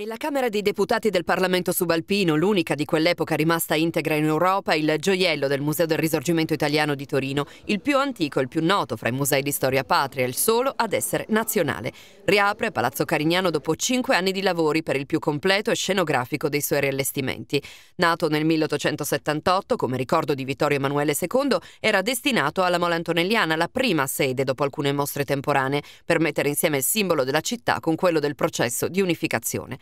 E la Camera dei Deputati del Parlamento subalpino, l'unica di quell'epoca rimasta integra in Europa, il gioiello del Museo del Risorgimento Italiano di Torino, il più antico e il più noto fra i musei di storia patria, il solo ad essere nazionale. Riapre Palazzo Carignano dopo cinque anni di lavori per il più completo e scenografico dei suoi riallestimenti. Nato nel 1878, come ricordo di Vittorio Emanuele II, era destinato alla Mola Antonelliana, la prima sede dopo alcune mostre temporanee, per mettere insieme il simbolo della città con quello del processo di unificazione.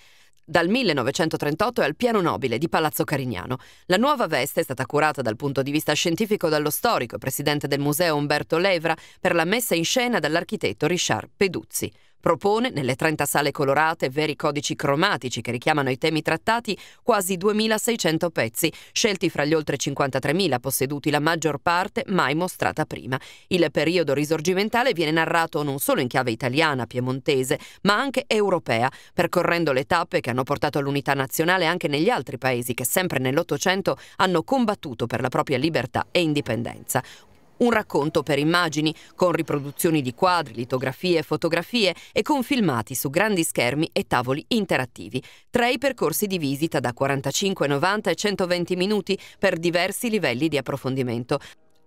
Dal 1938 è al piano nobile di Palazzo Carignano. La nuova veste è stata curata dal punto di vista scientifico dallo storico e presidente del museo Umberto Levra per la messa in scena dall'architetto Richard Peduzzi. Propone, nelle 30 sale colorate, veri codici cromatici che richiamano i temi trattati, quasi 2.600 pezzi, scelti fra gli oltre 53.000 posseduti la maggior parte mai mostrata prima. Il periodo risorgimentale viene narrato non solo in chiave italiana, piemontese, ma anche europea, percorrendo le tappe che hanno portato all'unità nazionale anche negli altri paesi che sempre nell'Ottocento hanno combattuto per la propria libertà e indipendenza. Un racconto per immagini, con riproduzioni di quadri, litografie, fotografie e con filmati su grandi schermi e tavoli interattivi. Tre i percorsi di visita da 45, 90 e 120 minuti per diversi livelli di approfondimento.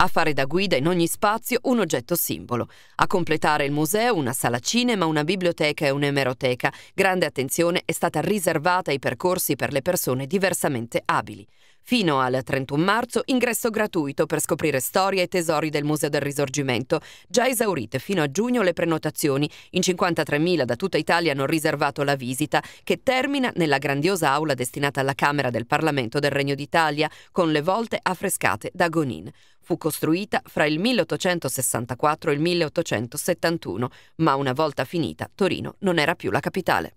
A fare da guida in ogni spazio un oggetto simbolo. A completare il museo una sala cinema, una biblioteca e un'emeroteca. Grande attenzione è stata riservata ai percorsi per le persone diversamente abili. Fino al 31 marzo ingresso gratuito per scoprire storie e tesori del Museo del Risorgimento, già esaurite fino a giugno le prenotazioni, in 53.000 da tutta Italia hanno riservato la visita, che termina nella grandiosa aula destinata alla Camera del Parlamento del Regno d'Italia, con le volte affrescate da Gonin. Fu costruita fra il 1864 e il 1871, ma una volta finita Torino non era più la capitale.